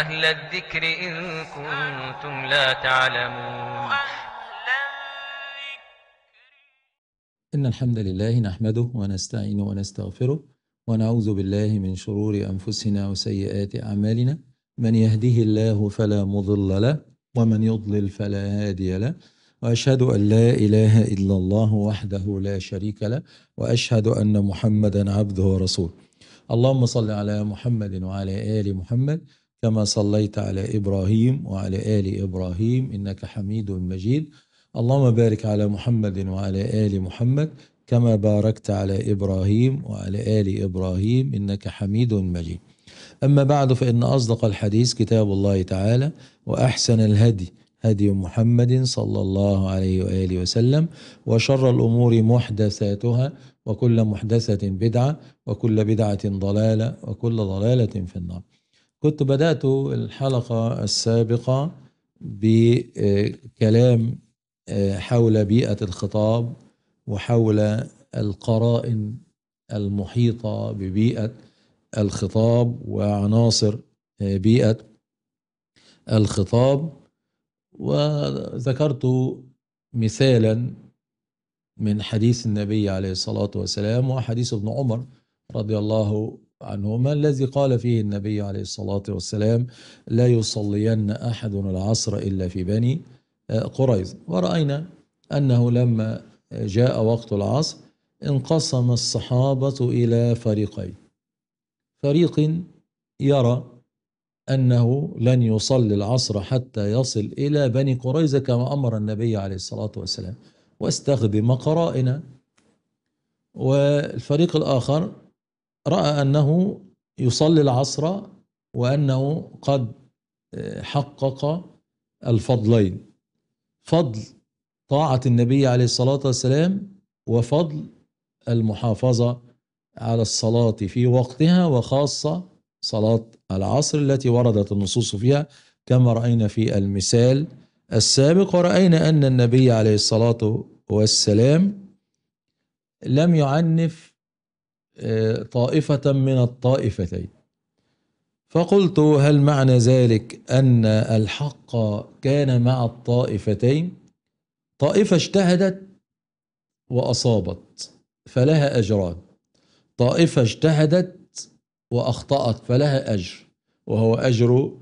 أهل الذكر إن كنتم لا تعلمون إن الحمد لله نحمده ونستعينه ونستغفره ونعوذ بالله من شرور أنفسنا وسيئات أعمالنا من يهده الله فلا مضل له ومن يضلل فلا هادي له وأشهد أن لا إله إلا الله وحده لا شريك له وأشهد أن محمدا عبده ورسوله اللهم صل على محمد وعلى آل محمد كما صليت على إبراهيم وعلى آل إبراهيم إنك حميد مجيد اللهم بارك على محمد وعلى آل محمد كما باركت على إبراهيم وعلى آل إبراهيم إنك حميد مجيد أما بعد فإن أصدق الحديث كتاب الله تعالى وأحسن الهدي هدي محمد صلى الله عليه وآله وسلم وشر الأمور محدثاتها وكل محدثة بدعة وكل بدعة ضلالة وكل ضلالة في النار كنت بدأت الحلقة السابقة بكلام آه، حول بيئة الخطاب وحول القرائن المحيطة ببيئة الخطاب وعناصر آه، بيئة الخطاب وذكرت مثالا من حديث النبي عليه الصلاة والسلام وحديث ابن عمر رضي الله عنه ما الذي قال فيه النبي عليه الصلاة والسلام لا يصلين أحد العصر إلا في بني آه، قريظة ورأينا أنه لما جاء وقت العصر انقسم الصحابة إلى فريقين فريق يرى أنه لن يصلي العصر حتى يصل إلى بني قريظة كما أمر النبي عليه الصلاة والسلام واستخدم قرائنا والفريق الآخر رأى أنه يصلي العصر وأنه قد آه، حقق الفضلين فضل طاعة النبي عليه الصلاة والسلام وفضل المحافظة على الصلاة في وقتها وخاصة صلاة العصر التي وردت النصوص فيها كما رأينا في المثال السابق ورأينا أن النبي عليه الصلاة والسلام لم يعنف طائفة من الطائفتين فقلت هل معنى ذلك أن الحق كان مع الطائفتين طائفة اجتهدت وأصابت فلها أجران طائفة اجتهدت وأخطأت فلها أجر وهو أجر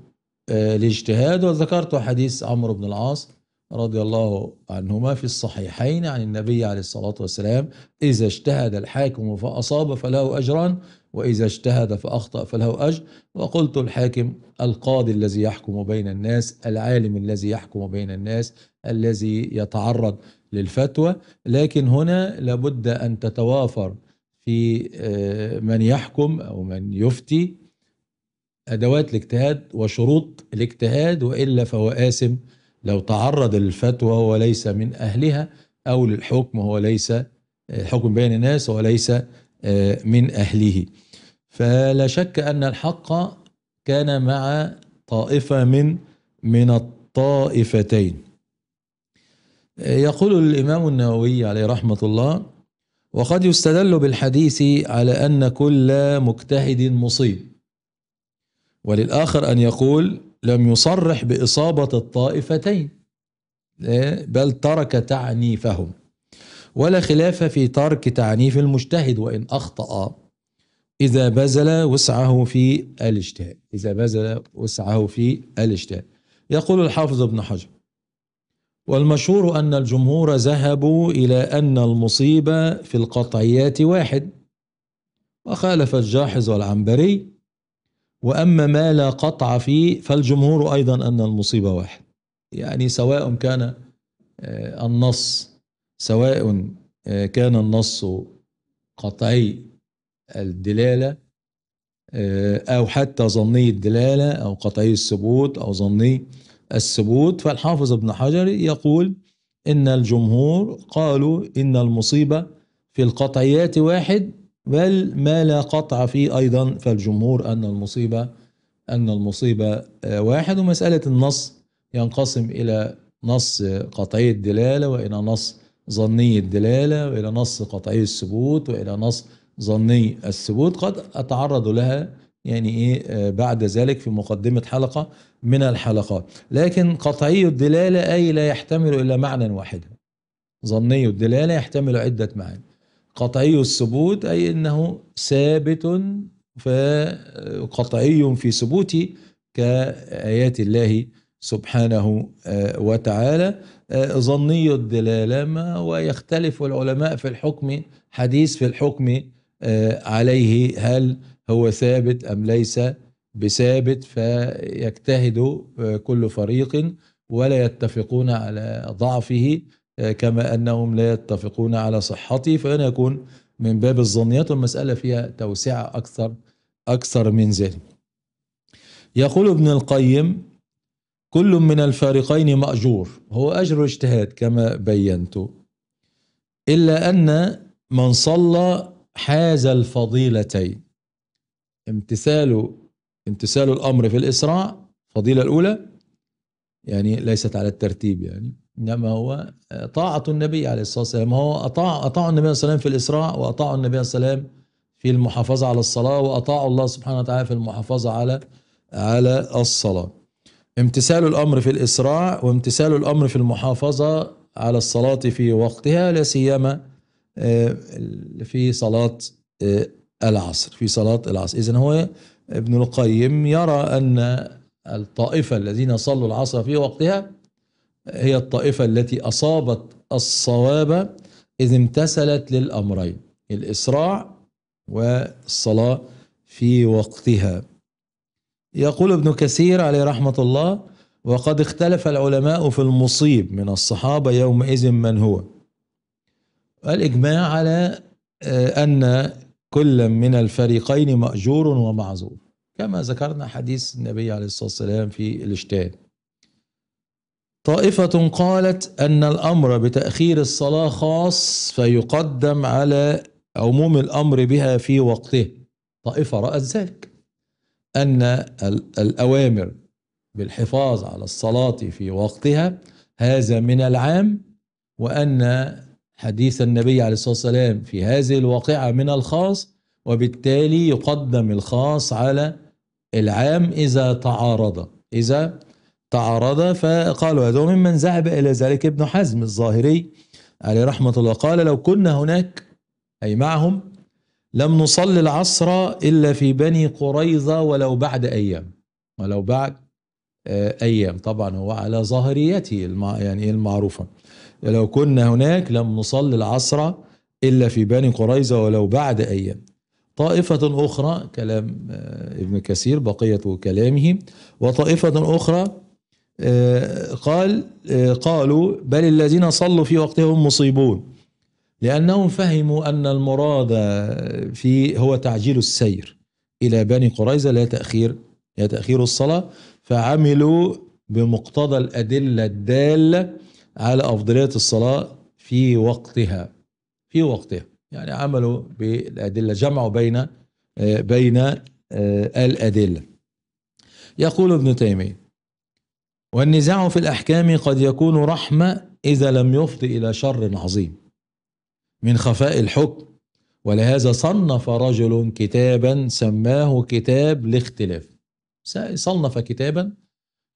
آه، الاجتهاد وذكرت حديث عمرو بن العاص رضي الله عنهما في الصحيحين عن النبي عليه الصلاة والسلام إذا اجتهد الحاكم فأصاب فله أجران وإذا اجتهد فأخطأ فله أجر وقلت الحاكم القاضي الذي يحكم بين الناس العالم الذي يحكم بين الناس الذي يتعرض للفتوى لكن هنا لابد أن تتوافر في آه، من يحكم أو من يفتي أدوات الاجتهاد وشروط الاجتهاد وإلا فهو آسم لو تعرض للفتوى وهو ليس من أهلها أو للحكم وهو ليس آه، حكم بين الناس هو ليس آه، من أهله فلا شك أن الحق كان مع طائفة من من الطائفتين آه، يقول الإمام النووي عليه رحمة الله وقد يستدل بالحديث على أن كل مجتهد مصيب وللآخر أن يقول لم يصرح بإصابة الطائفتين بل ترك تعنيفهم ولا خلاف في ترك تعنيف المجتهد وإن أخطأ إذا بذل وسعه في الاجتهاد إذا بذل وسعه في الاجتهاد يقول الحافظ ابن حجر والمشهور أن الجمهور ذهبوا إلى أن المصيبة في القطعيات واحد وخالف الجاحظ والعنبري وأما ما لا قطع فيه فالجمهور أيضا أن المصيبة واحد يعني سواء كان آه، النص سواء آه، كان النص قطعي الدلالة آه، أو حتى ظني الدلالة أو قطعي الثبوت أو ظني الثبوت فالحافظ ابن حجر يقول إن الجمهور قالوا إن المصيبة في القطعيات واحد بل ما لا قطع فيه أيضا فالجمهور أن المصيبة أن المصيبة آه، واحد ومسألة النص ينقسم إلى نص قطعي الدلالة وإلى نص ظني الدلالة وإلى نص قطعي الثبوت وإلى نص ظني الثبوت قد أتعرض لها يعني إيه آه، بعد ذلك في مقدمة حلقة من الحلقات لكن قطعي الدلالة أي لا يحتمل إلا معنى واحدا ظني الدلالة يحتمل عدة معاني قطعي الثبوت أي أنه ثابت فقطعي في ثبوته كآيات الله سبحانه آه، وتعالى آه، ظني الدلالة ما ويختلف العلماء في الحكم حديث في الحكم آه، عليه هل هو ثابت أم ليس بثابت فيجتهد كل فريق ولا يتفقون على ضعفه كما أنهم لا يتفقون على صحته فانا يكون من باب الظنيات والمسألة فيها توسعة أكثر أكثر من ذلك يقول ابن القيم كل من الفارقين مأجور هو أجر اجتهاد كما بينت إلا أن من صلى حاز الفضيلتين امتثال امتثال الأمر في الإسراع فضيلة الأولى يعني ليست على الترتيب يعني إنما هو طاعة النبي عليه الصلاة والسلام هو أطاع أطاعوا النبي صلى الله عليه وسلم في الإسراء وأطاعوا النبي صلى الله عليه وسلم في المحافظة على الصلاة وأطاعوا الله سبحانه وتعالى في المحافظة على على الصلاة امتثال الأمر في الإسراء وامتثال الأمر في المحافظة على الصلاة في وقتها لا سيما آه، في صلاة آه، العصر في صلاة العصر اذا هو ابن القيم يرى أن الطائفة الذين صلوا العصر في وقتها هي الطائفة التي أصابت الصواب إذ امتثلت للأمرين الإسراع والصلاة في وقتها يقول ابن كثير عليه رحمة الله وقد اختلف العلماء في المصيب من الصحابة يومئذ من هو الإجماع على آه، أن كل من الفريقين مأجور ومعذور كما ذكرنا حديث النبي عليه الصلاة والسلام في الاجتهاد طائفة قالت أن الأمر بتأخير الصلاة خاص فيقدم على عموم الأمر بها في وقته طائفة رأت ذلك أن الأوامر بالحفاظ على الصلاة في وقتها هذا من العام وأن حديث النبي عليه الصلاة والسلام في هذه الواقعة من الخاص وبالتالي يقدم الخاص على العام إذا تعارض إذا تعارضا فقالوا هذا ممن ذهب إلى ذلك ابن حزم الظاهري عليه رحمة الله قال لو كنا هناك أي معهم لم نصلي العصر إلا في بني قريظة ولو بعد أيام ولو بعد آه، أيام طبعا هو على ظاهريته المع... يعني المعروفة لو كنا هناك لم نصلي العصر إلا في بني قريظة ولو بعد أيام طائفة أخرى كلام آه، ابن كثير بقية كلامه وطائفة أخرى آه، قال آه، قالوا بل الذين صلوا في وقتهم مصيبون لأنهم فهموا أن المراد في هو تعجيل السير إلى بني قريظة لا تأخير لا تأخير الصلاة فعملوا بمقتضى الأدلة الدالة على أفضلية الصلاة في وقتها في وقتها يعني عملوا بالأدلة جمعوا بين آه، بين الأدلة يقول ابن تيمية والنزاع في الأحكام قد يكون رحمة إذا لم يفض إلى شر عظيم من خفاء الحكم ولهذا صنف رجل كتابا سماه كتاب الاختلاف صنف كتابا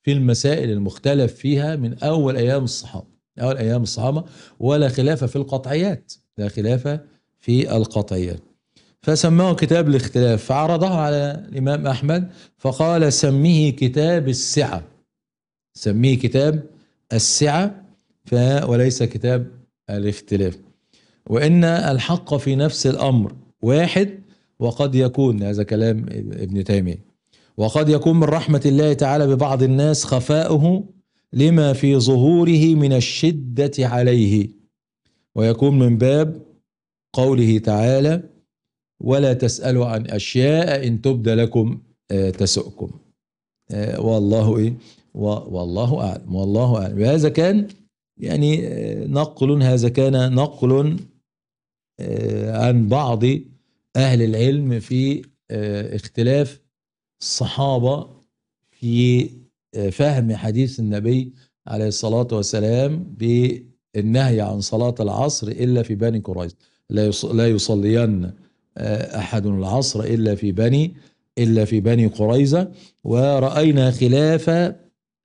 في المسائل المختلف فيها من أول أيام الصحابة أول أيام الصحابة ولا خلاف في القطعيات لا خلاف في القطعيات فسماه كتاب الاختلاف فعرضه على الإمام أحمد فقال سميه كتاب السعة سميه كتاب السعة ف وليس كتاب الاختلاف وإن الحق في نفس الأمر واحد وقد يكون هذا كلام ابن تيمية وقد يكون من رحمة الله تعالى ببعض الناس خفاؤه لما في ظهوره من الشدة عليه ويكون من باب قوله تعالى ولا تسألوا عن أشياء إن تبدى لكم آه، تسؤكم آه، والله إيه والله أعلم والله أعلم وهذا كان يعني آه، نقل هذا كان نقل آه، عن بعض أهل العلم في آه، اختلاف الصحابة في فهم حديث النبي عليه الصلاة والسلام بالنهي عن صلاة العصر إلا في بني قريظة لا يصلين أحد العصر إلا في بني إلا في بني قريظة ورأينا خلاف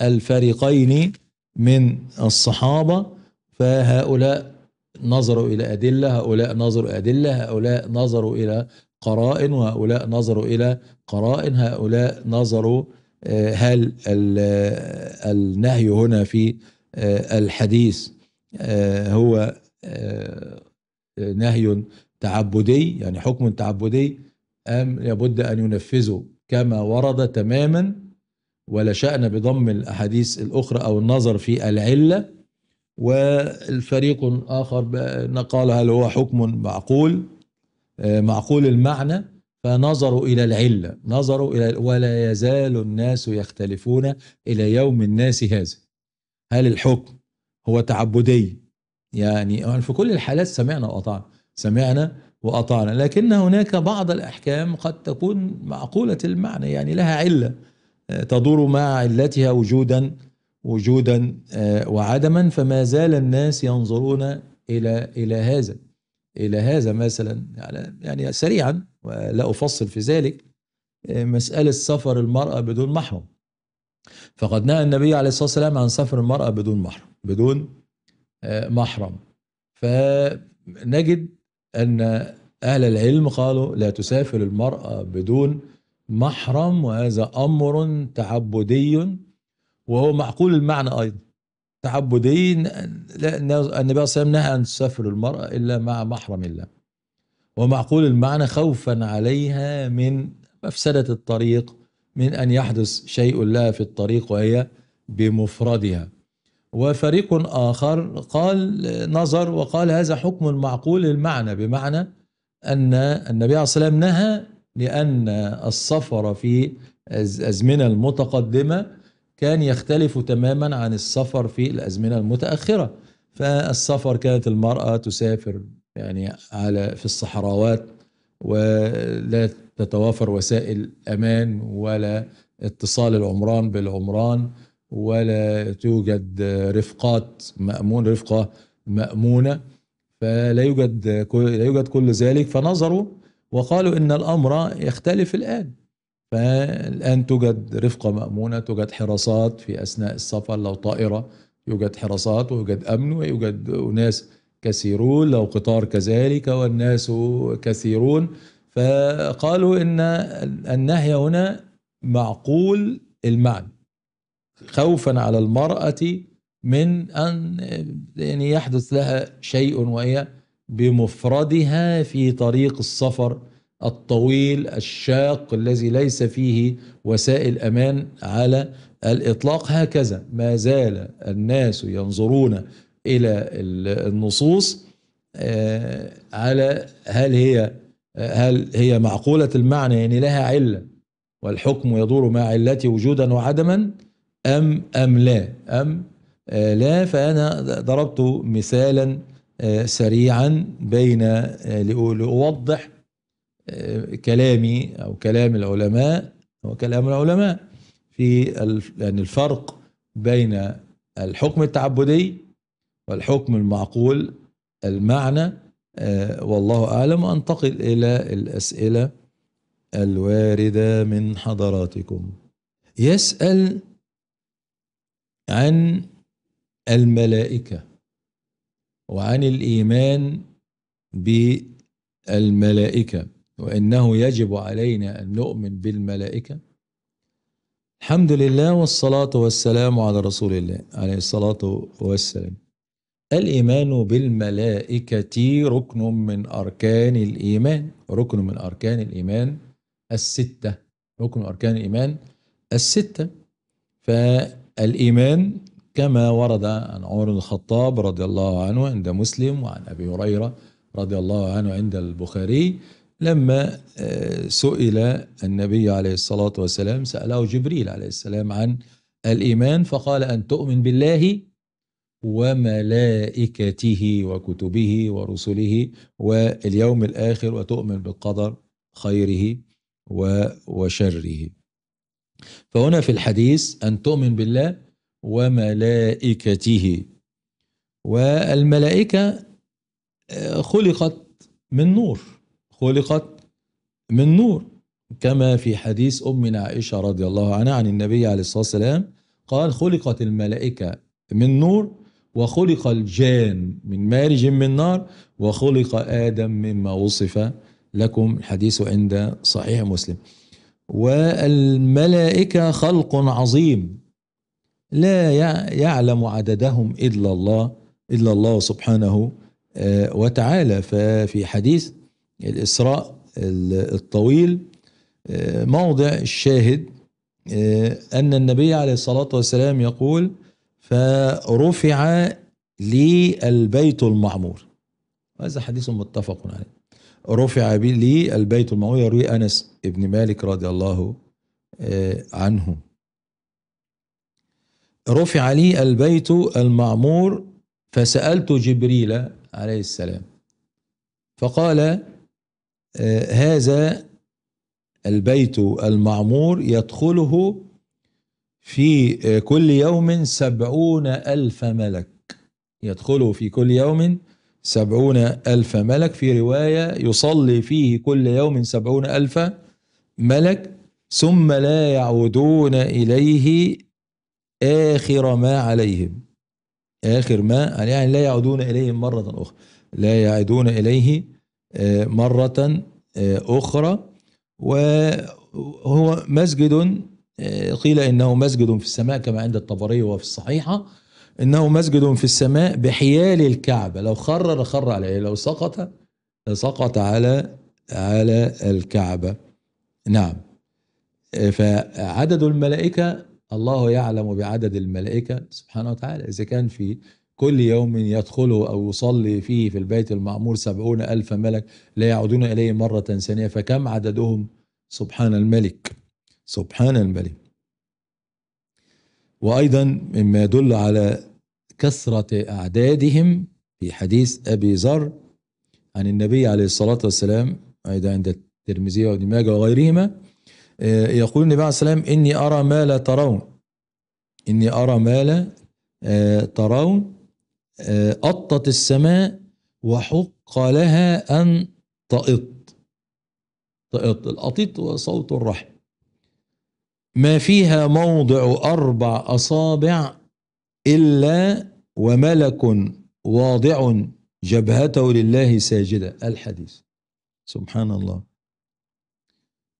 الفريقين من الصحابة فهؤلاء نظروا إلى أدلة هؤلاء نظروا إلى أدلة هؤلاء نظروا إلى قرائن وهؤلاء نظروا إلى قرائن هؤلاء نظروا آه، هل آه، النهي هنا في آه، الحديث هو نهي تعبدي يعني حكم تعبدي أم لابد أن ينفذه كما ورد تماما ولا شأن بضم الأحاديث الأخرى أو النظر في العلة والفريق آخر قال هل هو حكم معقول آه، معقول المعنى فنظروا إلى العلة نظروا إلى ولا يزال الناس يختلفون إلى يوم الناس هذا هل الحكم هو تعبدي يعني في كل الحالات سمعنا وأطعنا سمعنا وأطعنا لكن هناك بعض الأحكام قد تكون معقولة المعنى يعني لها علة تدور مع علتها وجودا وجودا آه، وعدما فما زال الناس ينظرون الى الى هذا الى هذا مثلا يعني, يعني سريعا ولا افصل في ذلك آه، مساله سفر المراه بدون محرم فقد نهى النبي عليه الصلاه والسلام عن سفر المراه بدون محرم بدون آه، محرم فنجد ان اهل العلم قالوا لا تسافر المراه بدون محرم وهذا أمر تعبدي وهو معقول المعنى أيضا تعبدي النبي صلى الله عليه وسلم نهى أن تسافر المرأة إلا مع محرم الله ومعقول المعنى خوفا عليها من مفسدة الطريق من أن يحدث شيء لها في الطريق وهي بمفردها وفريق آخر قال نظر وقال هذا حكم معقول المعنى بمعنى أن النبي عليه الصلاة والسلام نهى لأن السفر في الأزمنة المتقدمة كان يختلف تماما عن السفر في الأزمنة المتأخرة فالسفر كانت المرأة تسافر يعني على في الصحراوات ولا تتوافر وسائل أمان ولا اتصال العمران بالعمران ولا توجد رفقات مأمون رفقة مأمونة فلا يوجد لا يوجد كل ذلك فنظروا وقالوا ان الامر يختلف الان فالان توجد رفقه مامونه توجد حراسات في اثناء السفر لو طائره يوجد حراسات ويوجد امن ويوجد اناس كثيرون لو قطار كذلك والناس كثيرون فقالوا ان النهي هنا معقول المعنى خوفا على المراه من ان يعني يحدث لها شيء وهي بمفردها في طريق السفر الطويل الشاق الذي ليس فيه وسائل امان على الاطلاق هكذا ما زال الناس ينظرون الى النصوص آه، على هل هي هل هي معقوله المعنى يعني لها عله والحكم يدور مع علتي وجودا وعدما ام ام لا ام آه، لا فانا ضربت مثالا آه، سريعا بين آه، لأوضح آه، كلامي أو كلام العلماء هو كلام العلماء في يعني الفرق بين الحكم التعبدي والحكم المعقول المعنى والله أعلم وأنتقل إلى الأسئلة الواردة من حضراتكم يسأل عن الملائكة وعن الإيمان بالملائكة وإنه يجب علينا أن نؤمن بالملائكة الحمد لله والصلاة والسلام على رسول الله عليه الصلاة والسلام الإيمان بالملائكة ركن من أركان الإيمان ركن من أركان الإيمان الستة ركن من أركان الإيمان الستة فالإيمان كما ورد عن عمر بن الخطاب رضي الله عنه عند مسلم وعن أبي هريرة رضي الله عنه عند البخاري لما آه، سئل النبي عليه الصلاة والسلام سأله جبريل عليه السلام عن الإيمان فقال أن تؤمن بالله وملائكته وكتبه ورسله واليوم الآخر وتؤمن بالقدر خيره وشره فهنا في الحديث أن تؤمن بالله وملائكته والملائكة آه، خلقت من نور خلقت من نور كما في حديث أمنا عائشة رضي الله عنها عن النبي عليه الصلاة والسلام قال خلقت الملائكة من نور وخلق الجان من مارج من نار وخلق آدم مما وصف لكم الحديث عند صحيح مسلم والملائكة خلق عظيم لا يعلم عددهم إلا الله إلا الله سبحانه آه، وتعالى ففي حديث الإسراء الطويل آه، موضع الشاهد آه، أن النبي عليه الصلاة والسلام يقول فرفع لي البيت المعمور هذا حديث متفق عليه رفع لي البيت المعمور يروي أنس بن مالك رضي الله عنه رفع لي البيت المعمور فسألت جبريل عليه السلام فقال آه، هذا البيت المعمور يدخله في آه، كل يوم سبعون ألف ملك يدخله في كل يوم سبعون ألف ملك في رواية يصلي فيه كل يوم سبعون ألف ملك ثم لا يعودون إليه آخر ما عليهم آخر ما يعني, يعني لا يعودون اليه مرة أخرى لا يعودون إليه آه، مرة آه، أخرى وهو مسجد آه، قيل إنه مسجد في السماء كما عند الطبري وفي الصحيحة إنه مسجد في السماء بحيال الكعبة لو خرر خر عليه إيه؟ لو سقط سقط على على الكعبة نعم فعدد الملائكة الله يعلم بعدد الملائكة سبحانه وتعالى إذا كان في كل يوم يدخله أو يصلي فيه في البيت المعمور سبعون ألف ملك لا يعودون إليه مرة ثانية فكم عددهم سبحان الملك سبحان الملك وأيضا مما يدل على كثرة أعدادهم في حديث أبي ذر عن النبي عليه الصلاة والسلام أيضا عند الترمذي وابن ماجه وغيرهما آه، يقول النبي عليه السلام إني أرى ما لا ترون إني أرى ما لا آه، ترون آه، أطت السماء وحق لها أن تأط تأط الأطيط صوت الرحم ما فيها موضع أربع أصابع إلا وملك واضع جبهته لله ساجدا الحديث سبحان الله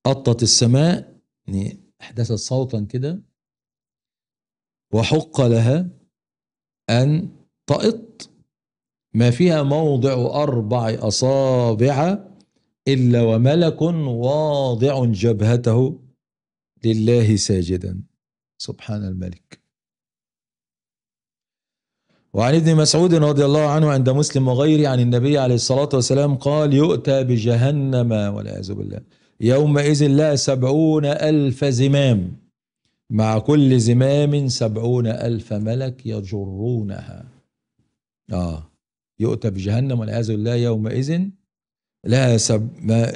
قطت السماء يعني احدثت صوتا كده وحق لها ان تئط ما فيها موضع اربع اصابع الا وملك واضع جبهته لله ساجدا سبحان الملك وعن ابن مسعود رضي الله عنه عند مسلم وغيره عن النبي عليه الصلاة والسلام قال يؤتى بجهنم والعياذ بالله يومئذ لا سبعون ألف زمام مع كل زمام سبعون ألف ملك يجرونها آه يؤتى بجهنم والعياذ بالله يومئذ لها سب... ما...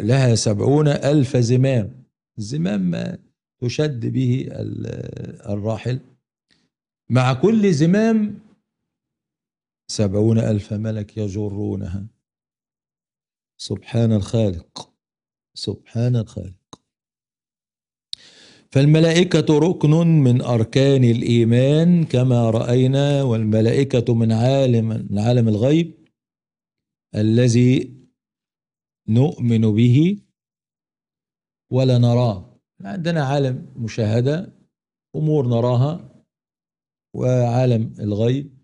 لها سبعون ألف زمام زمام ما تشد به الراحل مع كل زمام سبعون ألف ملك يجرونها سبحان الخالق سبحان الخالق فالملائكة ركن من أركان الإيمان كما رأينا والملائكة من عالم من عالم الغيب الذي نؤمن به ولا نراه عندنا عالم مشاهدة أمور نراها وعالم الغيب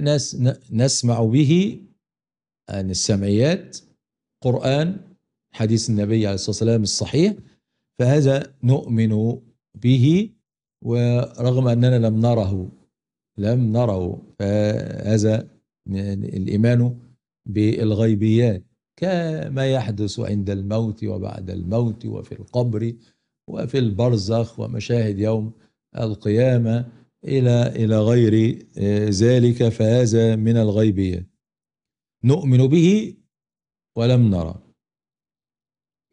ناس نسمع به عن السمعيات قرآن حديث النبي عليه الصلاة والسلام الصحيح فهذا نؤمن به ورغم أننا لم نره لم نره فهذا يعني الإيمان بالغيبيات كما يحدث عند الموت وبعد الموت وفي القبر وفي البرزخ ومشاهد يوم القيامة إلى إلى غير آه، ذلك فهذا من الغيبيات نؤمن به ولم نره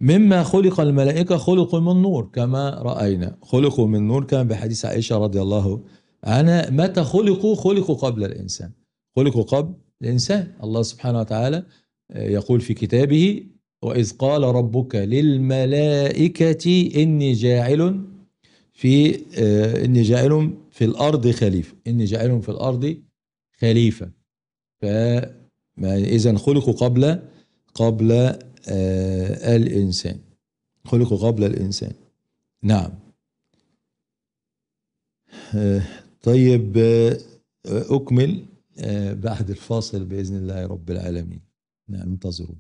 مما خلق الملائكة خلقوا من نور كما رأينا خلقوا من نور كما بحديث عائشة رضي الله عنها متى خلقوا خلقوا قبل الإنسان خلقوا قبل الإنسان الله سبحانه وتعالى آه، يقول في كتابه وإذ قال ربك للملائكة إني جاعل في آه، إني جاعل في الأرض خليفة إني جاعل في الأرض خليفة ف إذا خلقوا قبل قبل آه، الإنسان خلقوا قبل الإنسان نعم آه، طيب آه، أكمل بعد الفاصل بإذن الله رب العالمين نعم انتظروا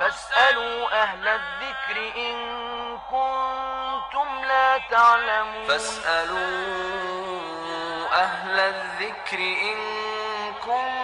فاسألوا أهل الذكر إن كنتم لا تعلمون فاسألوا أهل الذكر إن كنتم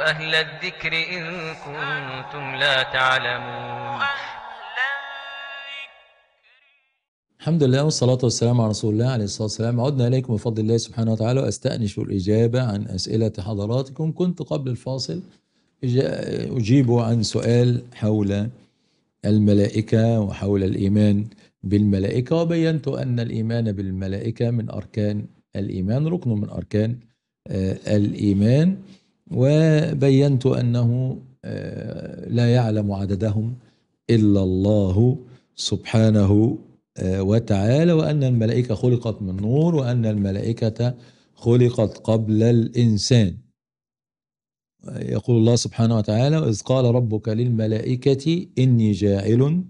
أهل الذكر إن كنتم لا تعلمون الحمد لله والصلاة والسلام على رسول الله عليه الصلاة والسلام عدنا إليكم بفضل الله سبحانه وتعالى وأستأنش الإجابة عن أسئلة حضراتكم كنت قبل الفاصل أجيب عن سؤال حول الملائكة وحول الإيمان بالملائكة وبينت أن الإيمان بالملائكة من أركان الإيمان ركن من أركان آه، الإيمان وبينت أنه آه، لا يعلم عددهم إلا الله سبحانه آه، وتعالى وأن الملائكة خلقت من نور وأن الملائكة خلقت قبل الإنسان يقول الله سبحانه وتعالى إذ قال ربك للملائكة إني جاعل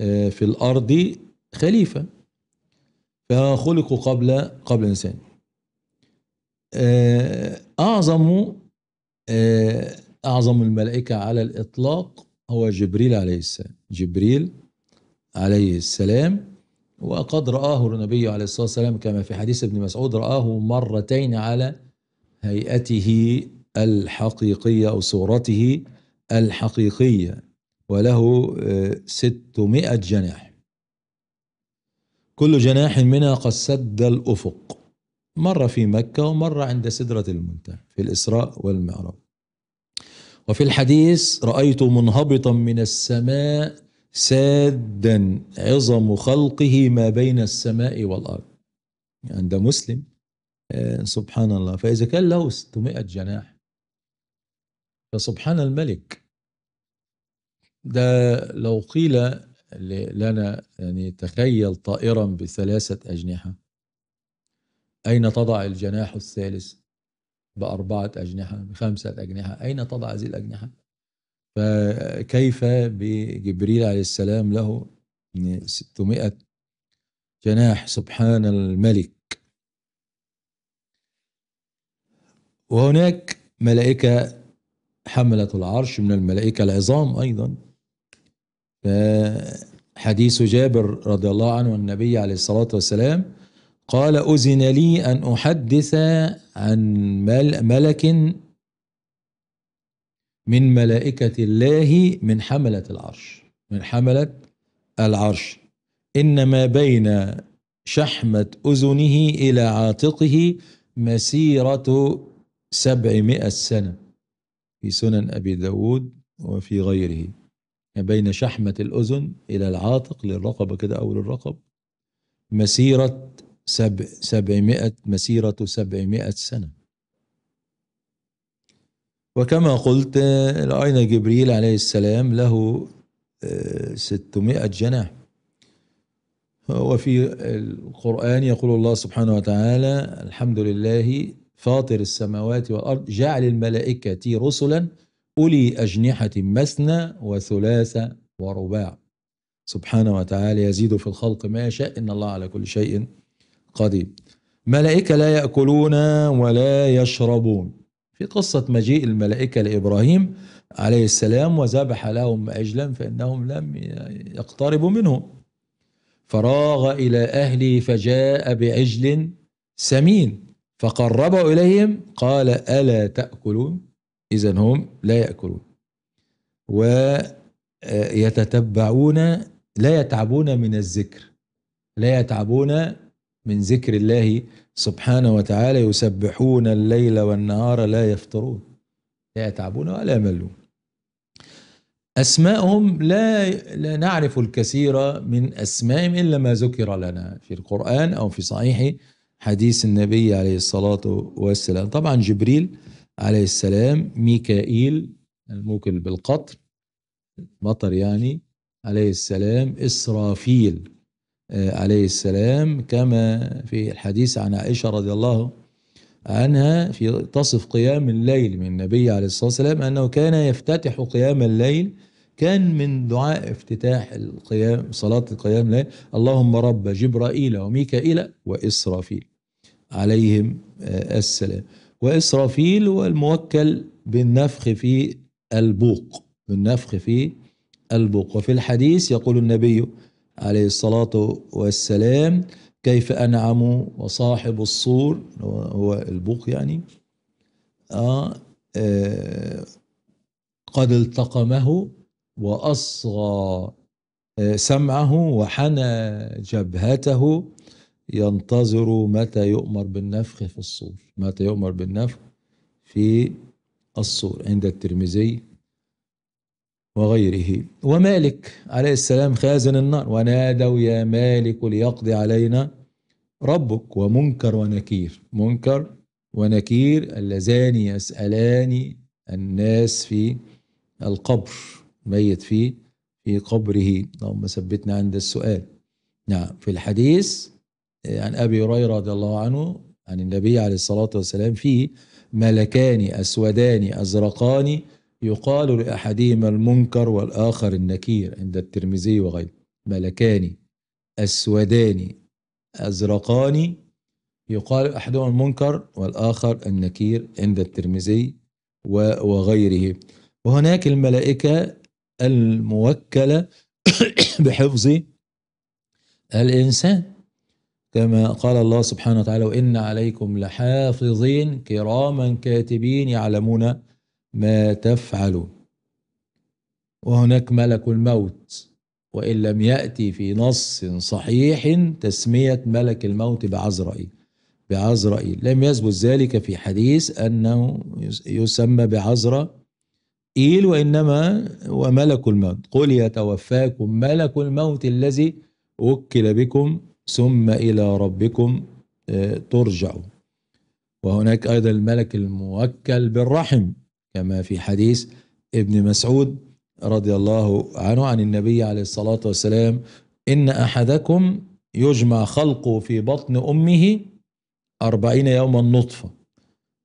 آه، في الأرض خليفة فخلقوا قبل قبل الإنسان أعظم آه، أعظم الملائكة على الإطلاق هو جبريل عليه السلام جبريل عليه السلام وقد رآه النبي عليه الصلاة والسلام كما في حديث ابن مسعود رآه مرتين على هيئته الحقيقية أو صورته الحقيقية وله آه، ستمائة جناح كل جناح منها قد سد الأفق مرة في مكة ومرة عند سدرة المنتهى في الإسراء والمعراج وفي الحديث رأيت منهبطا من السماء سادا عظم خلقه ما بين السماء والأرض يعني عند مسلم آه، سبحان الله فإذا كان له 600 جناح فسبحان الملك ده لو قيل لنا يعني تخيل طائرا بثلاثة أجنحة أين تضع الجناح الثالث بأربعة أجنحة بخمسة أجنحة أين تضع هذه الأجنحة فكيف بجبريل عليه السلام له 600 جناح سبحان الملك وهناك ملائكة حملة العرش من الملائكة العظام أيضا حديث جابر رضي الله عنه والنبي عليه الصلاة والسلام قال أذن لي أن أحدث عن ملك من ملائكة الله من حملة العرش من حملة العرش إنما بين شحمة أذنه إلى عاتقه مسيرة سبعمائة سنة في سنن أبي داود وفي غيره بين شحمة الأذن إلى العاتق للرقبة كده أو للرقب مسيرة سب سبعمائة مسيرة سبعمائة سنة وكما قلت رأينا جبريل عليه السلام له آه، ستمائة جناح وفي القرآن يقول الله سبحانه وتعالى الحمد لله فاطر السماوات والأرض جعل الملائكة رسلا أولي أجنحة مثنى وثلاث ورباع سبحانه وتعالى يزيد في الخلق ما يشاء إن الله على كل شيء قديم ملائكة لا يأكلون ولا يشربون في قصة مجيء الملائكة لإبراهيم عليه السلام وذبح لهم عجلا فإنهم لم يقتربوا منه فراغ إلى أهله فجاء بعجل سمين فقربه إليهم قال ألا تأكلون إذا هم لا يأكلون ويتتبعون لا يتعبون من الذكر لا يتعبون من ذكر الله سبحانه وتعالى يسبحون الليل والنهار لا يفطرون لا يتعبون ولا يملون أسماءهم لا, لا نعرف الكثير من أسمائهم إلا ما ذكر لنا في القرآن أو في صحيح حديث النبي عليه الصلاة والسلام طبعا جبريل عليه السلام ميكائيل الموكل بالقطر مطر يعني عليه السلام إسرافيل آه، عليه السلام كما في الحديث عن عائشة رضي الله عنها في تصف قيام الليل من النبي عليه الصلاة والسلام أنه كان يفتتح قيام الليل كان من دعاء افتتاح القيام صلاة القيام الليل اللهم رب جبرائيل وميكائيل وإسرافيل عليهم آه، السلام وإسرافيل هو الموكل بالنفخ في البوق بالنفخ في البوق وفي الحديث يقول النبي عليه الصلاة والسلام كيف أنعم وصاحب الصور هو البوق يعني آه آه قد التقمه وأصغى آه، سمعه وحنى جبهته ينتظر متى يؤمر بالنفخ في الصور متى يؤمر بالنفخ في الصور عند الترمذي وغيره ومالك عليه السلام خازن النار ونادوا يا مالك ليقضي علينا ربك ومنكر ونكير منكر ونكير اللذان يسألان الناس في القبر ميت في في قبره اللهم ثبتنا عند السؤال نعم في الحديث عن أبي هريرة رضي الله عنه عن النبي عليه الصلاة والسلام فيه ملكان أسودان أزرقان يقال لأحدهما المنكر والآخر النكير عند الترمذي وغيره ملكان أسودان أزرقان يقال أحدهما المنكر والآخر النكير عند الترمذي وغيره وهناك الملائكة الموكلة بحفظ الإنسان كما قال الله سبحانه وتعالى وإن عليكم لحافظين كراما كاتبين يعلمون ما تفعلون وهناك ملك الموت وان لم ياتي في نص صحيح تسميه ملك الموت بعزرائيل بعزرائيل لم يثبت ذلك في حديث انه يسمى بعزرائيل وانما وملك الموت قل يتوفاكم ملك الموت الذي وكل بكم ثم الى ربكم آه، ترجعون وهناك ايضا الملك الموكل بالرحم كما في حديث ابن مسعود رضي الله عنه عن النبي عليه الصلاة والسلام إن أحدكم يجمع خلقه في بطن أمه أربعين يوما نطفة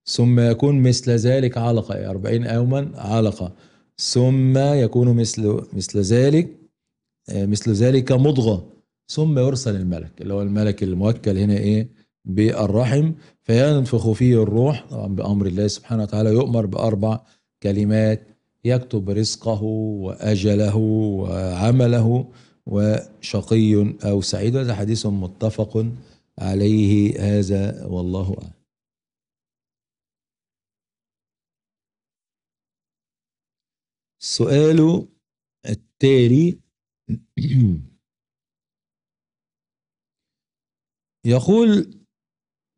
ثم يكون مثل ذلك علقة يعني أربعين يوما علقة ثم يكون مثل مثل ذلك آه، مثل ذلك مضغة ثم يرسل الملك اللي هو الملك الموكل هنا إيه بالرحم فينفخ فيه الروح بأمر الله سبحانه وتعالى يؤمر بأربع كلمات يكتب رزقه وأجله وعمله وشقي أو سعيد هذا حديث متفق عليه هذا والله أعلم السؤال التالي يقول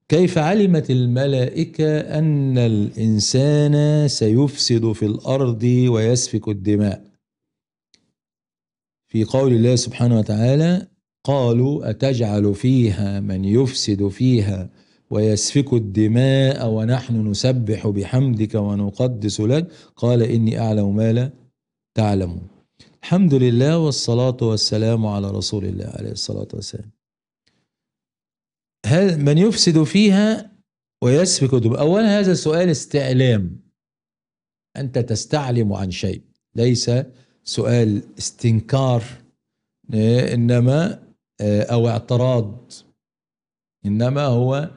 كيف علمت الملائكة أن الإنسان سيفسد في الأرض ويسفك الدماء في قول الله سبحانه وتعالى قالوا أتجعل فيها من يفسد فيها ويسفك الدماء ونحن نسبح بحمدك ونقدس لك قال إني أعلم ما لا تعلمون الحمد لله والصلاة والسلام على رسول الله عليه الصلاة والسلام من يفسد فيها ويسفك دم أولا هذا سؤال استعلام أنت تستعلم عن شيء ليس سؤال استنكار إنما آه، أو اعتراض إنما هو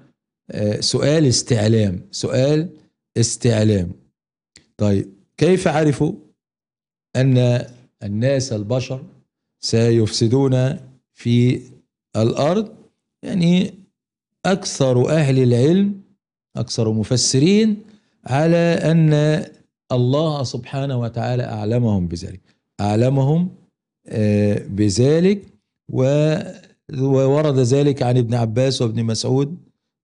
آه، سؤال استعلام سؤال استعلام طيب كيف عرفوا أن الناس البشر سيفسدون في الأرض يعني أكثر أهل العلم أكثر مفسرين على أن الله سبحانه وتعالى أعلمهم بذلك أعلمهم آه، بذلك وورد ذلك عن ابن عباس وابن مسعود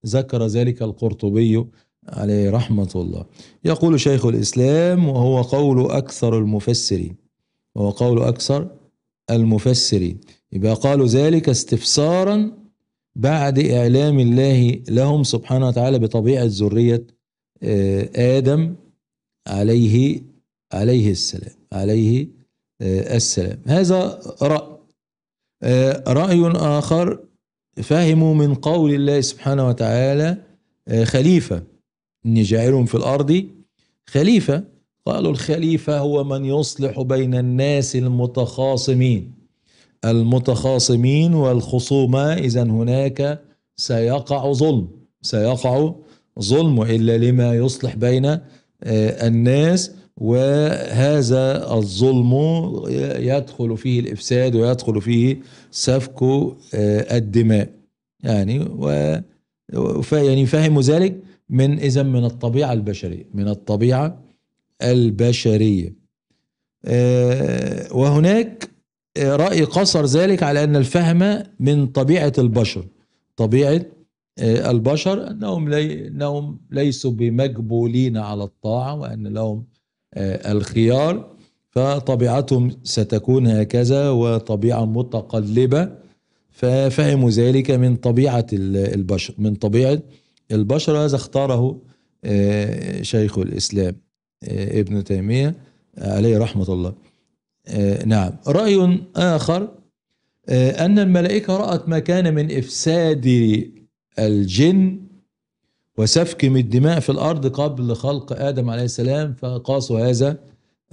ذكر ذلك القرطبي عليه رحمة الله يقول شيخ الإسلام وهو قول أكثر المفسرين وهو قول أكثر المفسرين يبقى قالوا ذلك استفسارا بعد إعلام الله لهم سبحانه وتعالى بطبيعة ذرية آه، آدم عليه عليه السلام عليه آه، السلام هذا رأي آه، رأي آخر فهموا من قول الله سبحانه وتعالى خليفة إني جاعل في الأرض خليفة قالوا الخليفة هو من يصلح بين الناس المتخاصمين المتخاصمين والخصومة إذا هناك سيقع ظلم سيقع ظلم وإلا لما يصلح بين آه، الناس وهذا الظلم يدخل فيه الإفساد ويدخل فيه سفك آه، الدماء يعني و يعني فهموا ذلك من إذا من الطبيعة البشرية من الطبيعة البشرية آه، وهناك رأي قصر ذلك على أن الفهم من طبيعة البشر طبيعة آه، البشر أنهم, لي أنهم ليسوا بمجبولين على الطاعة وأن لهم آه، الخيار فطبيعتهم ستكون هكذا وطبيعة متقلبة ففهموا ذلك من طبيعة البشر من طبيعة البشر هذا اختاره آه، شيخ الإسلام ابن تيمية عليه رحمة الله آه، نعم رأي آخر آه، أن الملائكة رأت ما كان من إفساد الجن من الدماء في الأرض قبل خلق آدم عليه السلام فقاسوا هذا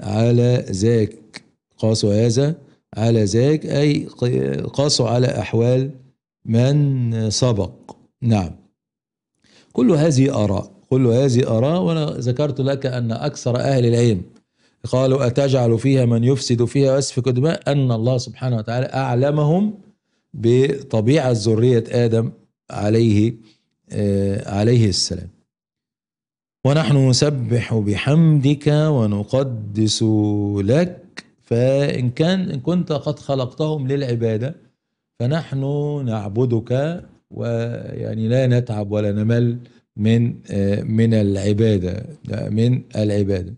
على ذاك قاسوا هذا على ذاك أي قاسوا على أحوال من سبق نعم كل هذه آراء كل هذه آراء وأنا ذكرت لك أن أكثر أهل العلم قالوا أتجعل فيها من يفسد فيها ويسفك الدماء أن الله سبحانه وتعالى أعلمهم بطبيعة ذرية آدم عليه آه، عليه السلام ونحن نسبح بحمدك ونقدس لك فإن كان إن كنت قد خلقتهم للعبادة فنحن نعبدك ويعني لا نتعب ولا نمل من آه، من العبادة من العبادة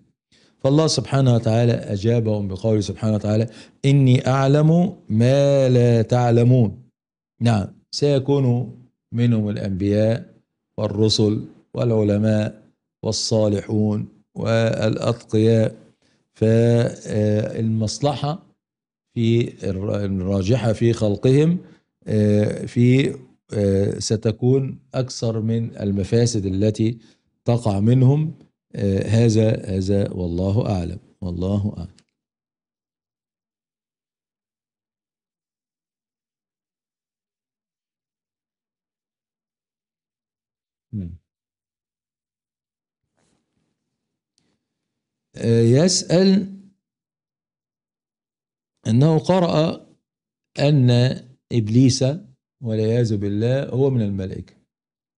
فالله سبحانه وتعالى أجابهم بقوله سبحانه وتعالى إني أعلم ما لا تعلمون نعم سيكون منهم الأنبياء والرسل والعلماء والصالحون والأتقياء فالمصلحة في الراجحة في خلقهم في ستكون أكثر من المفاسد التي تقع منهم آه، هذا هذا والله أعلم والله أعلم آه، يسأل أنه قرأ أن إبليس والعياذ بالله هو من الملائكة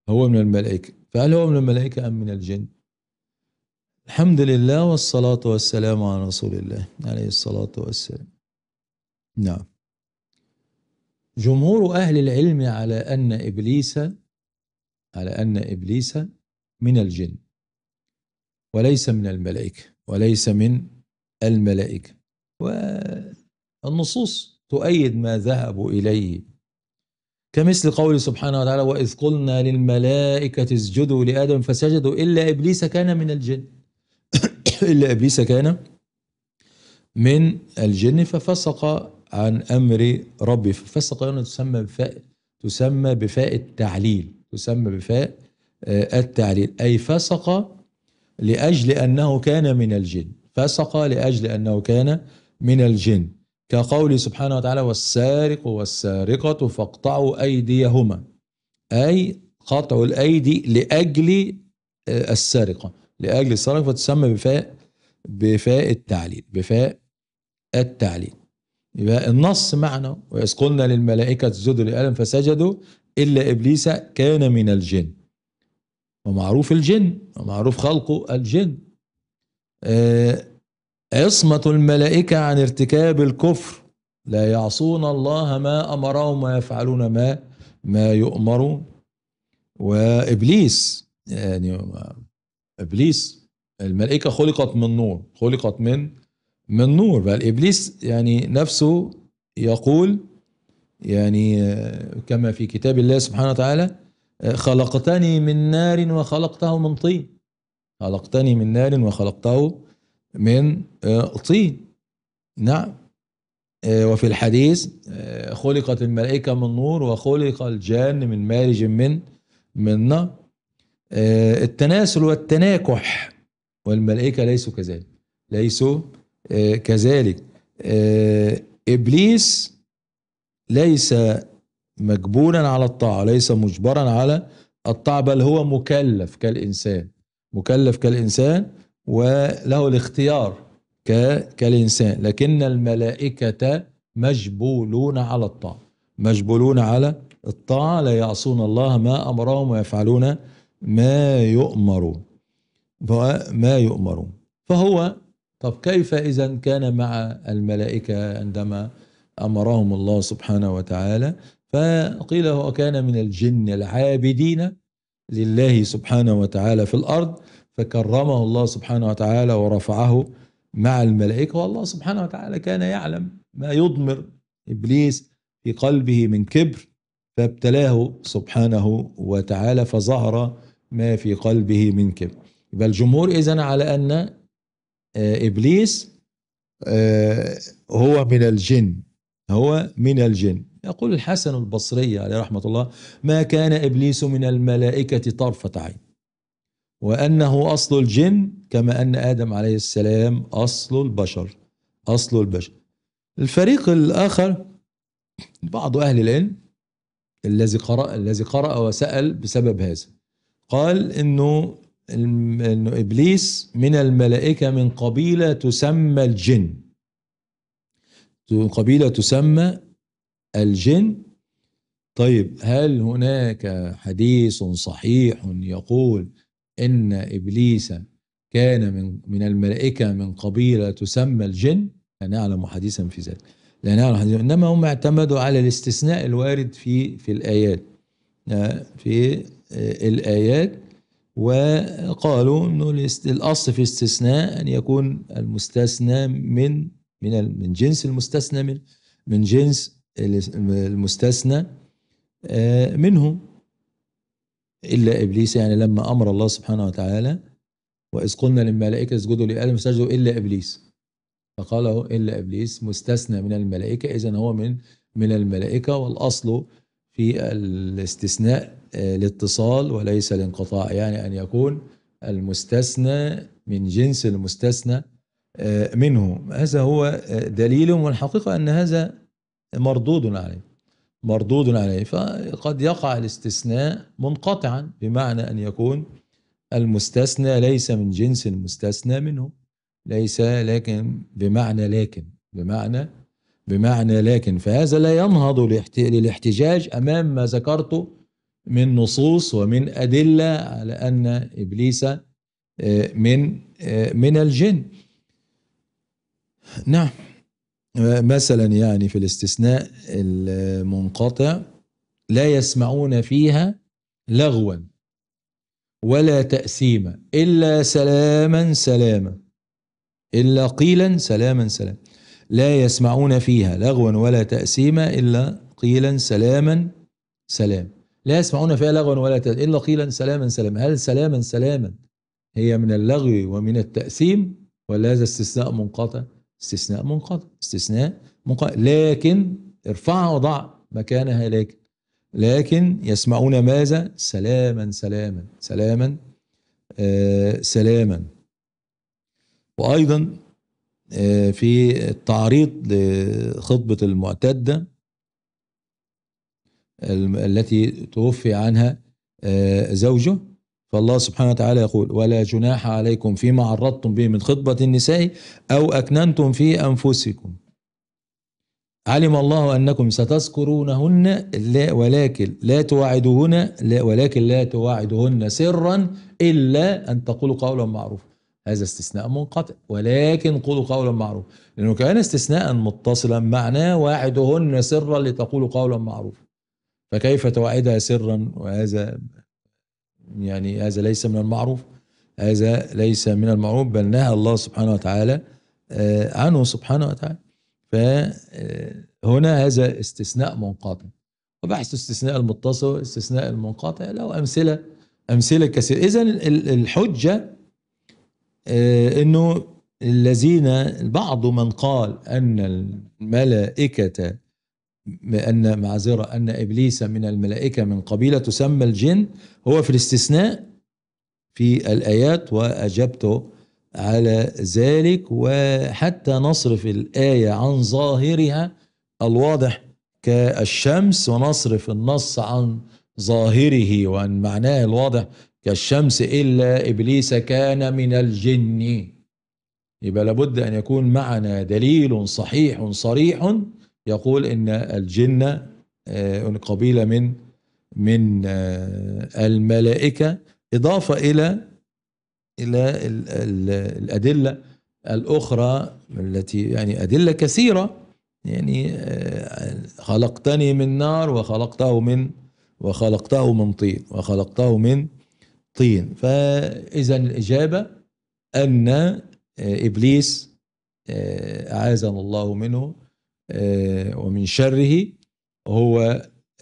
هو من الملائكة فهل هو من الملائكة أم من الجن الحمد لله والصلاة والسلام على رسول الله عليه الصلاة والسلام نعم جمهور أهل العلم على أن إبليس على أن إبليس من الجن وليس من الملائكة وليس من الملائكة والنصوص تؤيد ما ذهبوا إليه كمثل قوله سبحانه وتعالى وإذ قلنا للملائكة اسجدوا لآدم فسجدوا إلا إبليس كان من الجن إلا إبليس كان من الجن ففسق عن أمر ربه ففسق هنا يعني تسمى بفاء تسمى بفاء التعليل تسمى بفاء آه، التعليل أي فسق لأجل أنه كان من الجن فسق لأجل أنه كان من الجن كقوله سبحانه وتعالى والسارق والسارقة فاقطعوا أيديهما أي قطع الأيدي لأجل آه، السرقة لأجل الصرف فتسمى بفاء بفاء التعليل بفاء التعليل يبقى النص معنى وإذ قلنا للملائكة اسجدوا لآدم فسجدوا إلا إبليس كان من الجن ومعروف الجن ومعروف خلقه الجن آه، عصمة الملائكة عن ارتكاب الكفر لا يعصون الله ما أمرهم ويفعلون ما ما يؤمرون وإبليس يعني ابليس الملائكه خلقت من نور خلقت من من نور بل ابليس يعني نفسه يقول يعني كما في كتاب الله سبحانه وتعالى خلقتني من نار وخلقته من طين خلقتني من نار وخلقته من آه، طين نعم آه، وفي الحديث آه، خلقت الملائكة من نور وخلق الجان من مارج من من نار آه، التناسل والتناكح والملائكة ليسوا كذلك ليسوا آه، كذلك آه، إبليس ليس مجبورا على الطاعة ليس مجبرا على الطاعة بل هو مكلف كالإنسان مكلف كالإنسان وله الاختيار كالإنسان لكن الملائكة مجبولون على الطاعة مجبولون على الطاعة لا يعصون الله ما أمرهم ويفعلون ما يؤمر ما يؤمر فهو طب كيف إذا كان مع الملائكة عندما أمرهم الله سبحانه وتعالى فقيل هو كان من الجن العابدين لله سبحانه وتعالى في الأرض فكرمه الله سبحانه وتعالى ورفعه مع الملائكة والله سبحانه وتعالى كان يعلم ما يضمر إبليس في قلبه من كبر فابتلاه سبحانه وتعالى فظهر ما في قلبه من كبر يبقى الجمهور إذا على أن آه، إبليس آه، هو من الجن هو من الجن يقول الحسن البصري عليه رحمة الله ما كان إبليس من الملائكة طرفة عين وأنه أصل الجن كما أن آدم عليه السلام أصل البشر أصل البشر الفريق الآخر بعض أهل العلم الذي قرأ الذي قرأ وسأل بسبب هذا قال انه انه ابليس من الملائكه من قبيله تسمى الجن قبيله تسمى الجن طيب هل هناك حديث صحيح يقول ان ابليس كان من من الملائكه من قبيله تسمى الجن لا نعلم حديثا في ذلك لا نعلم حديثا انما هم اعتمدوا على الاستثناء الوارد في في الايات آه، في الآيات وقالوا انه الاصل في استثناء ان يكون المستثنى من من من جنس المستثنى من من جنس المستثنى آه، منه الا ابليس يعني لما امر الله سبحانه وتعالى واذ قلنا للملائكه اسجدوا لادم فسجدوا الا ابليس فقاله الا ابليس مستثنى من الملائكه اذا هو من من الملائكه والاصل في الاستثناء الاتصال وليس الانقطاع يعني أن يكون المستثنى من جنس المستثنى آه، منه هذا هو آه، دليل والحقيقة أن هذا مردود عليه مردود عليه فقد يقع الاستثناء منقطعا بمعنى أن يكون المستثنى ليس من جنس المستثنى منه ليس لكن بمعنى لكن بمعنى بمعنى لكن فهذا لا ينهض للاحتجاج أمام ما ذكرته من نصوص ومن أدلة على أن إبليس آه، من آه، من الجن نعم آه، مثلا يعني في الاستثناء المنقطع لا يسمعون فيها لغوا ولا تأثيما إلا سلاما سلاما إلا قيلا سلاما سلاما لا يسمعون فيها لغوا ولا تأثيما إلا قيلا سلاما سلام لا يسمعون فيها لغوا ولا تأثيم إلا قيلا سلاما سلاما هل سلاما سلاما هي من اللغو ومن التأثيم ولا هذا استثناء منقطع استثناء منقطع استثناء منقطع لكن ارفعها وضع مكانها لك لكن يسمعون ماذا سلاما سلاما سلاما آه سلاما وأيضا آه، في التعريض لخطبة المعتدة التي توفي عنها آه، زوجه فالله سبحانه وتعالى يقول ولا جناح عليكم فيما عرضتم به من خطبة النساء أو أكننتم في أنفسكم علم الله أنكم ستذكرونهن لا ولكن لا توعدهن لا ولكن لا توعدهن سرا إلا أن تقولوا قولا معروفا هذا استثناء منقطع ولكن قولوا قولا معروفا لأنه كان استثناء متصلا معناه واعدهن سرا لتقولوا قولا معروفا فكيف توعدها سرا وهذا يعني هذا ليس من المعروف هذا ليس من المعروف بل نهى الله سبحانه وتعالى آه، عنه سبحانه وتعالى فهنا آه، هذا استثناء منقطع وبحث استثناء المتصل استثناء المنقطع له أمثلة أمثلة كثيرة إذا الحجة آه، أنه الذين بعض من قال أن الملائكة أن معذرة أن إبليس من الملائكة من قبيلة تسمى الجن هو في الاستثناء في الآيات وأجبت على ذلك وحتى نصرف الآية عن ظاهرها الواضح كالشمس ونصرف النص عن ظاهره وعن معناه الواضح كالشمس إلا إبليس كان من الجن يبقى لابد أن يكون معنا دليل صحيح صريح يقول ان الجن آه، قبيله من من آه، الملائكه اضافه الى الى الادله الاخرى التي يعني ادله كثيره يعني آه، خلقتني من نار وخلقته من وخلقته من طين وخلقته من طين فاذا الاجابه ان ابليس اعاذنا الله منه آه، ومن شره هو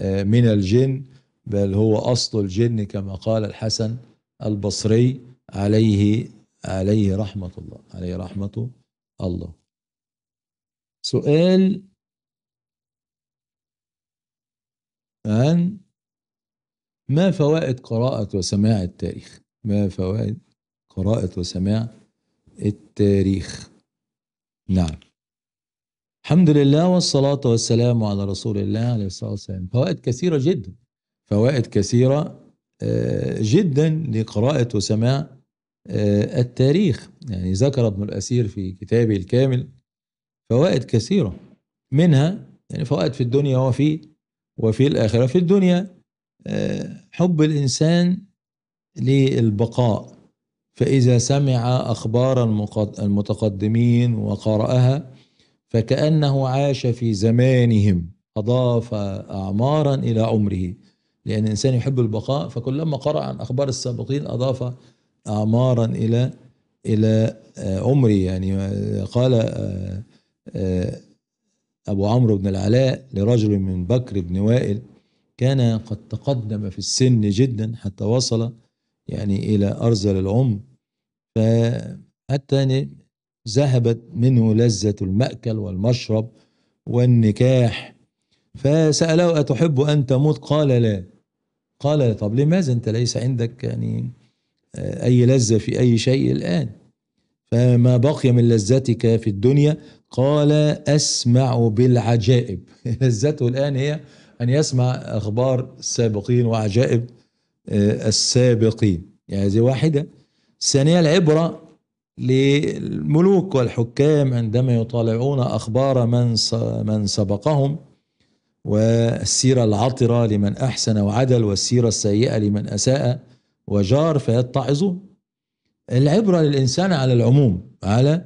آه، من الجن بل هو أصل الجن كما قال الحسن البصري عليه عليه رحمة الله عليه رحمة الله سؤال عن ما فوائد قراءة وسماع التاريخ ما فوائد قراءة وسماع التاريخ نعم الحمد لله والصلاة والسلام على رسول الله عليه الصلاة والسلام فوائد كثيرة جدا فوائد كثيرة آه، جدا لقراءة وسماع آه، التاريخ يعني ذكر ابن الأسير في كتابه الكامل فوائد كثيرة منها يعني فوائد في الدنيا وفي وفي الآخرة في الدنيا آه، حب الإنسان للبقاء فإذا سمع أخبار المتقدمين وقرأها فكأنه عاش في زمانهم أضاف أعمارا إلى عمره لأن الإنسان يحب البقاء فكلما قرأ عن أخبار السابقين أضاف أعمارا إلى إلى عمره يعني قال آه، آه، أبو عمرو بن العلاء لرجل من بكر بن وائل كان قد تقدم في السن جدا حتى وصل يعني إلى أرذل العمر فحتى ذهبت منه لذة المأكل والمشرب والنكاح فسأله أتحب أن تموت قال لا قال طب لماذا أنت ليس عندك يعني آه، أي لذة في أي شيء الآن فما بقي من لذتك في الدنيا قال أسمع بالعجائب لذته الآن هي أن يسمع أخبار السابقين وعجائب آه، السابقين يعني هذه واحدة الثانية العبرة للملوك والحكام عندما يطالعون اخبار من من سبقهم والسيره العطره لمن احسن وعدل والسيره السيئه لمن اساء وجار فيتعظون العبره للانسان على العموم على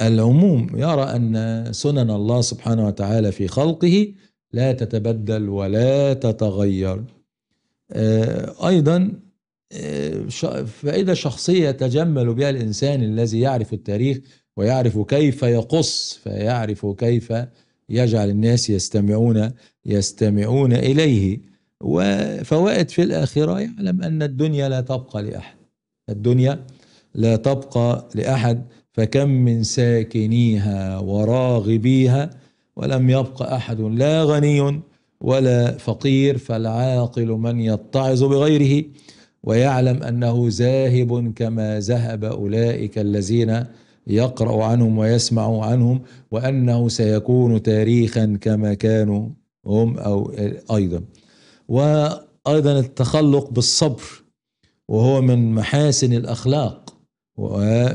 العموم يرى ان سنن الله سبحانه وتعالى في خلقه لا تتبدل ولا تتغير آه، ايضا آه، فائدة شخصية يتجمل بها الإنسان الذي يعرف التاريخ ويعرف كيف يقص فيعرف كيف يجعل الناس يستمعون يستمعون إليه وفوائد في الآخرة يعلم أن الدنيا لا تبقى لأحد الدنيا لا تبقى لأحد فكم من ساكنيها وراغبيها ولم يبق أحد لا غني ولا فقير فالعاقل من يتعظ بغيره ويعلم انه ذاهب كما ذهب اولئك الذين يقرا عنهم ويسمع عنهم وانه سيكون تاريخا كما كانوا هم او ايضا وايضا التخلق بالصبر وهو من محاسن الاخلاق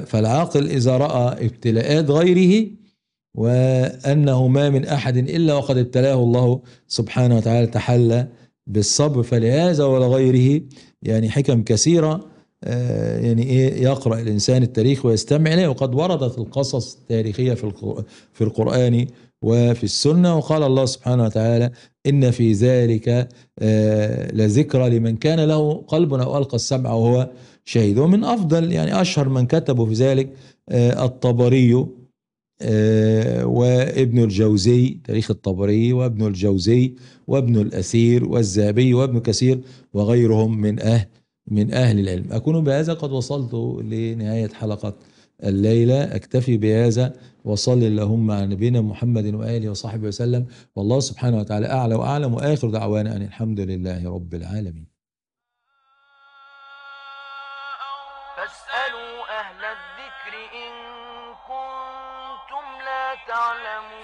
فالعاقل اذا راى ابتلاءات غيره وانه ما من احد الا وقد ابتلاه الله سبحانه وتعالى تحلى بالصبر فلهذا ولغيره يعني حكم كثيرة آه، يعني ايه يقرأ الإنسان التاريخ ويستمع إليه وقد وردت القصص التاريخية في في القرآن وفي السنة وقال الله سبحانه وتعالى إن في ذلك آه، لذكرى لمن كان له قلب أو ألقى السمع وهو شهيد ومن أفضل يعني أشهر من كتبوا في ذلك آه، الطبري آه، وابن الجوزي تاريخ الطبري وابن الجوزي وابن الأثير والذهبي وابن كثير وغيرهم من أهل من أهل العلم أكون بهذا قد وصلت لنهاية حلقة الليلة أكتفي بهذا وصلي اللهم على نبينا محمد وآله وصحبه وسلم والله سبحانه وتعالى أعلى وأعلم وآخر دعوانا أن الحمد لله رب العالمين